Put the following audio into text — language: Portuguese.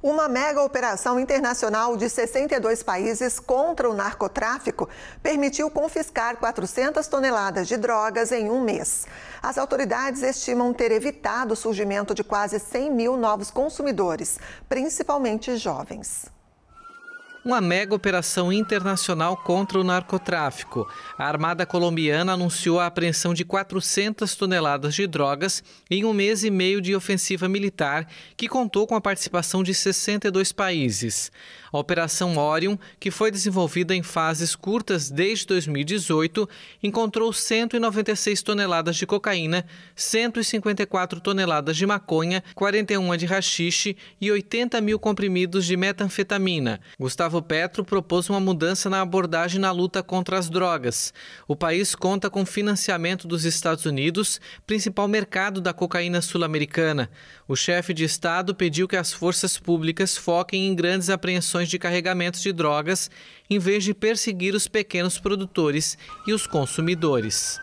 Uma mega operação internacional de 62 países contra o narcotráfico permitiu confiscar 400 toneladas de drogas em um mês. As autoridades estimam ter evitado o surgimento de quase 100 mil novos consumidores, principalmente jovens uma mega operação internacional contra o narcotráfico. A Armada Colombiana anunciou a apreensão de 400 toneladas de drogas em um mês e meio de ofensiva militar, que contou com a participação de 62 países. A Operação Orion, que foi desenvolvida em fases curtas desde 2018, encontrou 196 toneladas de cocaína, 154 toneladas de maconha, 41 de rachixe e 80 mil comprimidos de metanfetamina. Gustavo Gustavo Petro propôs uma mudança na abordagem na luta contra as drogas. O país conta com financiamento dos Estados Unidos, principal mercado da cocaína sul-americana. O chefe de Estado pediu que as forças públicas foquem em grandes apreensões de carregamentos de drogas, em vez de perseguir os pequenos produtores e os consumidores.